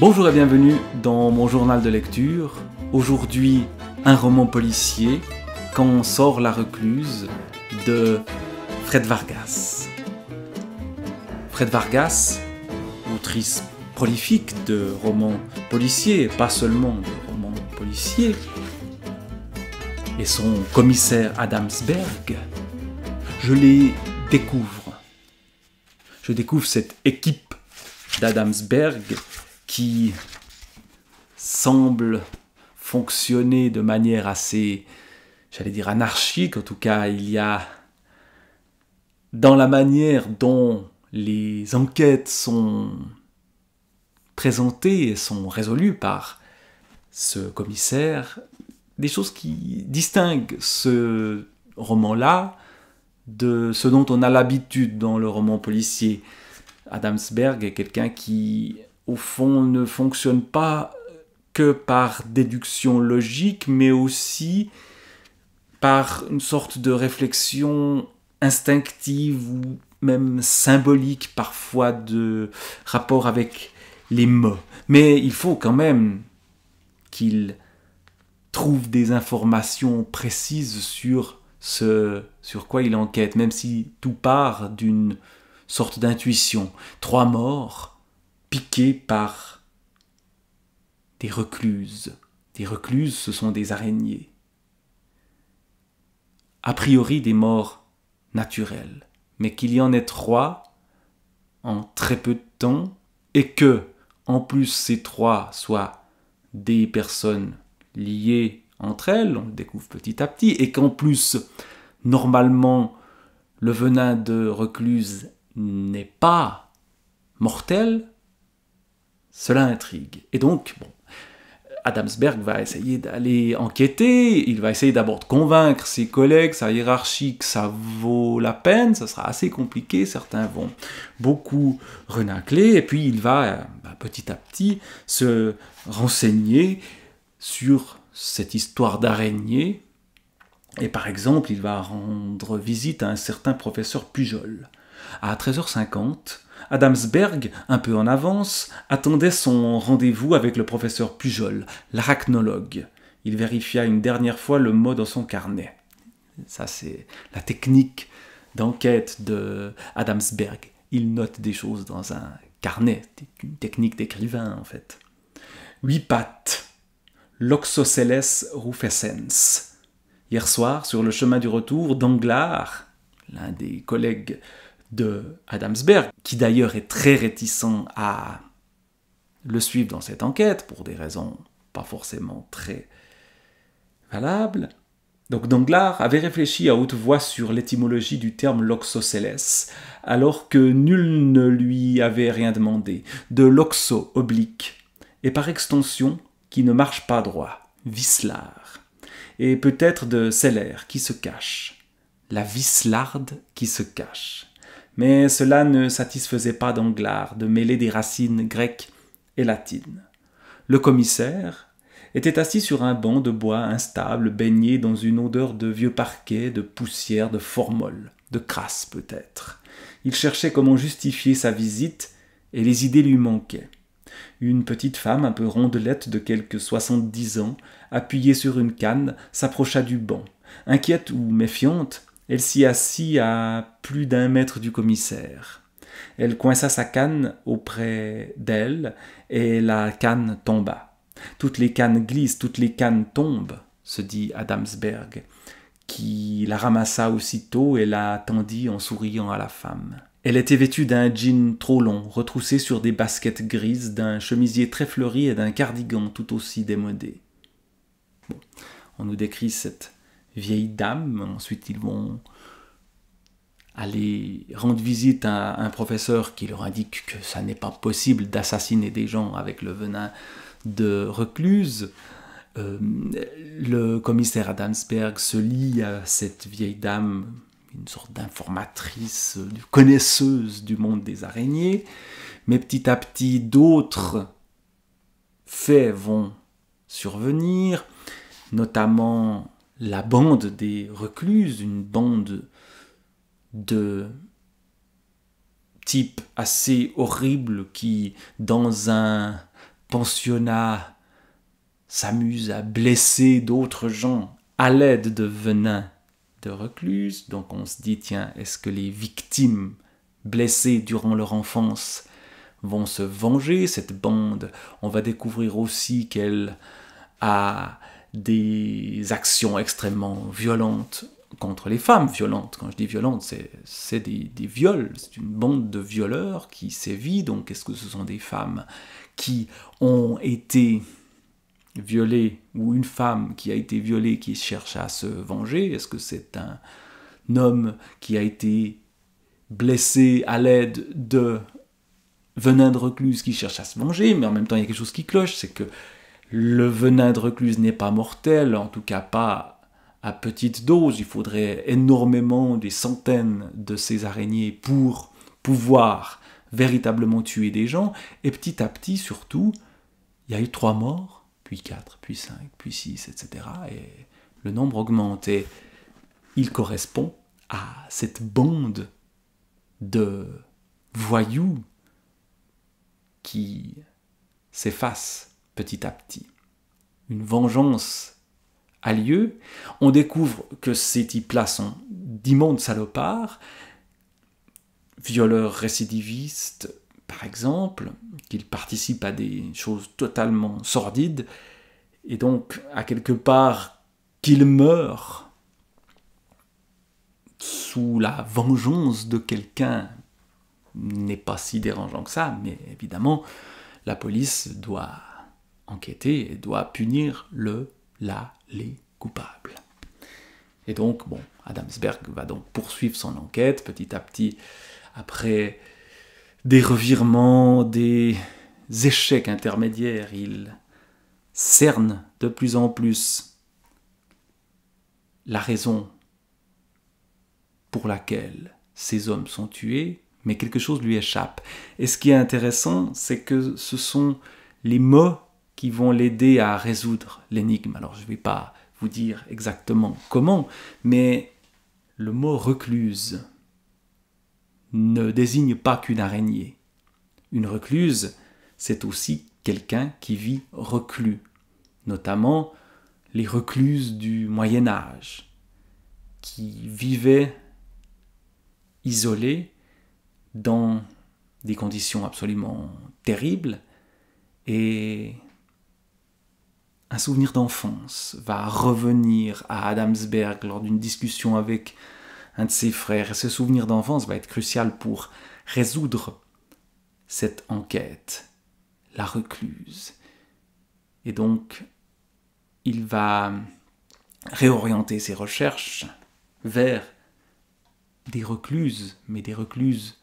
Bonjour et bienvenue dans mon journal de lecture. Aujourd'hui, un roman policier, Quand sort la recluse, de Fred Vargas. Fred Vargas, autrice prolifique de romans policiers, pas seulement de romans policiers, et son commissaire Adamsberg, je les découvre. Je découvre cette équipe d'Adamsberg qui semble fonctionner de manière assez, j'allais dire anarchique, en tout cas, il y a dans la manière dont les enquêtes sont présentées et sont résolues par ce commissaire, des choses qui distinguent ce roman-là de ce dont on a l'habitude dans le roman policier. Adamsberg est quelqu'un qui au fond, ne fonctionne pas que par déduction logique, mais aussi par une sorte de réflexion instinctive ou même symbolique parfois de rapport avec les mots. Mais il faut quand même qu'il trouve des informations précises sur ce sur quoi il enquête, même si tout part d'une sorte d'intuition. Trois morts, piqué par des recluses. Des recluses, ce sont des araignées. A priori des morts naturelles, mais qu'il y en ait trois en très peu de temps et que, en plus, ces trois soient des personnes liées entre elles, on le découvre petit à petit, et qu'en plus, normalement, le venin de recluses n'est pas mortel, cela intrigue. Et donc, bon, Adamsberg va essayer d'aller enquêter, il va essayer d'abord de convaincre ses collègues, sa hiérarchie que ça vaut la peine, ça sera assez compliqué, certains vont beaucoup renacler, et puis il va bah, petit à petit se renseigner sur cette histoire d'araignée, et par exemple il va rendre visite à un certain professeur Pujol à 13h50, Adamsberg, un peu en avance, attendait son rendez-vous avec le professeur Pujol, l'arachnologue. Il vérifia une dernière fois le mot dans son carnet. Ça, c'est la technique d'enquête de Adamsberg. Il note des choses dans un carnet, une technique d'écrivain en fait. Huit pattes. L'Oxocélès rufescens. Hier soir, sur le chemin du retour, Danglars, l'un des collègues de Adamsberg, qui d'ailleurs est très réticent à le suivre dans cette enquête, pour des raisons pas forcément très valables. Donc Danglars avait réfléchi à haute voix sur l'étymologie du terme loxocélès, alors que nul ne lui avait rien demandé, de loxo oblique, et par extension qui ne marche pas droit, vislar, et peut-être de céler qui se cache, la vislarde qui se cache mais cela ne satisfaisait pas Danglars de mêler des racines grecques et latines. Le commissaire était assis sur un banc de bois instable, baigné dans une odeur de vieux parquet, de poussière, de formol, de crasse peut-être. Il cherchait comment justifier sa visite, et les idées lui manquaient. Une petite femme un peu rondelette de quelque soixante-dix ans, appuyée sur une canne, s'approcha du banc. Inquiète ou méfiante, elle s'y assit à plus d'un mètre du commissaire. Elle coinça sa canne auprès d'elle et la canne tomba. Toutes les cannes glissent, toutes les cannes tombent, se dit Adamsberg, qui la ramassa aussitôt et la tendit en souriant à la femme. Elle était vêtue d'un jean trop long, retroussé sur des baskets grises, d'un chemisier très fleuri et d'un cardigan tout aussi démodé. on nous décrit cette vieille dame. Ensuite, ils vont aller rendre visite à un professeur qui leur indique que ça n'est pas possible d'assassiner des gens avec le venin de recluse. Euh, le commissaire Adamsberg se lie à cette vieille dame, une sorte d'informatrice, euh, connaisseuse du monde des araignées, mais petit à petit d'autres faits vont survenir, notamment la bande des recluses, une bande de type assez horrible qui, dans un pensionnat, s'amuse à blesser d'autres gens à l'aide de venin de recluses. Donc on se dit, tiens, est-ce que les victimes blessées durant leur enfance vont se venger Cette bande, on va découvrir aussi qu'elle a des actions extrêmement violentes contre les femmes violentes. Quand je dis violentes, c'est des, viols, c'est une bande de violeurs qui sévit. Donc est-ce que ce sont des femmes qui ont été violées, ou une femme qui a été violée qui cherche à se venger Est-ce que c'est un homme qui a été blessé à l'aide de venin de recluse qui cherche à se venger Mais en même temps, il y a quelque chose qui cloche, c'est que le venin de recluse n'est pas mortel, en tout cas pas à petite dose. Il faudrait énormément, des centaines de ces araignées pour pouvoir véritablement tuer des gens. Et petit à petit, surtout, il y a eu trois morts, puis quatre, puis cinq, puis six, etc. Et le nombre augmente. Et il correspond à cette bande de voyous qui s'efface petit à petit. Une vengeance a lieu. On découvre que ces types-là sont d'immondes salopards, violeurs récidivistes, par exemple, qu'ils participent à des choses totalement sordides, et donc, à quelque part, qu'ils meurent sous la vengeance de quelqu'un n'est pas si dérangeant que ça, mais évidemment, la police doit enquêter et doit punir le, la, les coupables. Et donc, bon, Adamsberg va donc poursuivre son enquête petit à petit après des revirements, des échecs intermédiaires. Il cerne de plus en plus la raison pour laquelle ces hommes sont tués, mais quelque chose lui échappe. Et ce qui est intéressant, c'est que ce sont les mots qui vont l'aider à résoudre l'énigme. Alors je ne vais pas vous dire exactement comment, mais le mot recluse ne désigne pas qu'une araignée. Une recluse, c'est aussi quelqu'un qui vit reclus, notamment les recluses du Moyen Âge, qui vivaient isolés dans des conditions absolument terribles et un souvenir d'enfance va revenir à Adamsberg lors d'une discussion avec un de ses frères. Et ce souvenir d'enfance va être crucial pour résoudre cette enquête, la recluse. Et donc, il va réorienter ses recherches vers des recluses, mais des recluses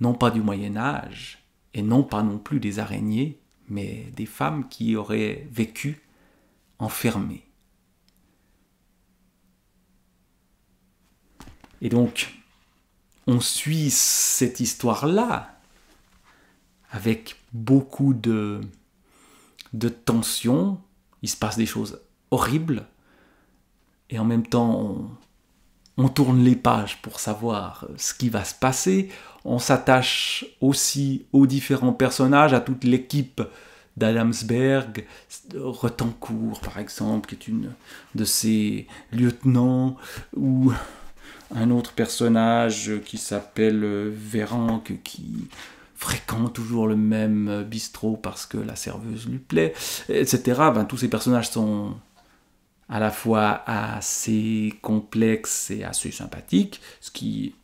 non pas du Moyen Âge, et non pas non plus des araignées, mais des femmes qui auraient vécu enfermé. Et donc, on suit cette histoire-là avec beaucoup de, de tension. Il se passe des choses horribles. Et en même temps, on, on tourne les pages pour savoir ce qui va se passer. On s'attache aussi aux différents personnages, à toute l'équipe d'Adamsberg, Retancourt par exemple, qui est une de ses lieutenants, ou un autre personnage qui s'appelle euh, Véran, qui fréquente toujours le même euh, bistrot parce que la serveuse lui plaît, etc. Ben, tous ces personnages sont à la fois assez complexes et assez sympathiques, ce qui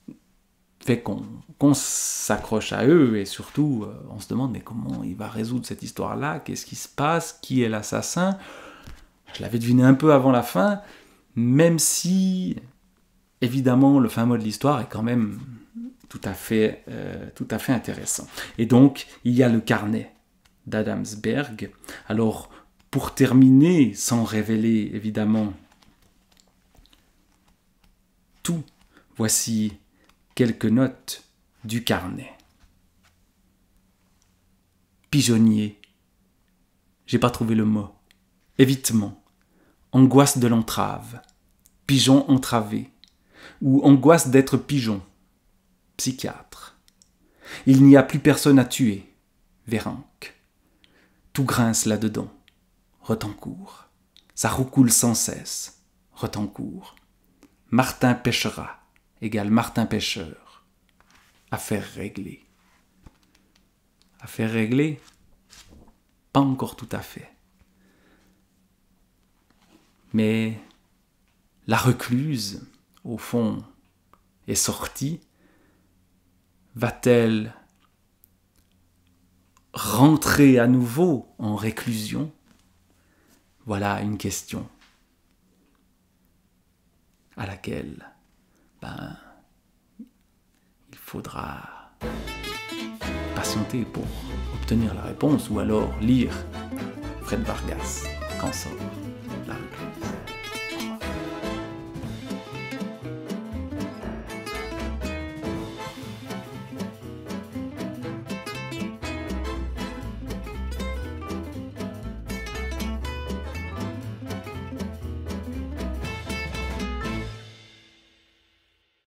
fait qu'on s'accroche à eux et surtout euh, on se demande mais comment il va résoudre cette histoire-là, qu'est-ce qui se passe, qui est l'assassin. Je l'avais deviné un peu avant la fin, même si évidemment le fin mot de l'histoire est quand même tout à fait, euh, tout à fait intéressant. Et donc il y a le carnet d'Adamsberg. Alors pour terminer, sans révéler évidemment tout, voici quelques notes du carnet. Pigeonnier. J'ai pas trouvé le mot. Évitement. Angoisse de l'entrave. Pigeon entravé. Ou angoisse d'être pigeon. Psychiatre. Il n'y a plus personne à tuer. Véranque. Tout grince là-dedans. Retencourt. Ça roucoule sans cesse. Retencourt. Martin pêchera égale Martin Pêcheur. Affaire à Affaire régler Pas encore tout à fait. Mais la recluse, au fond, est sortie. Va-t-elle rentrer à nouveau en réclusion Voilà une question à laquelle ben, il faudra patienter pour obtenir la réponse ou alors lire Fred Vargas, Cancer.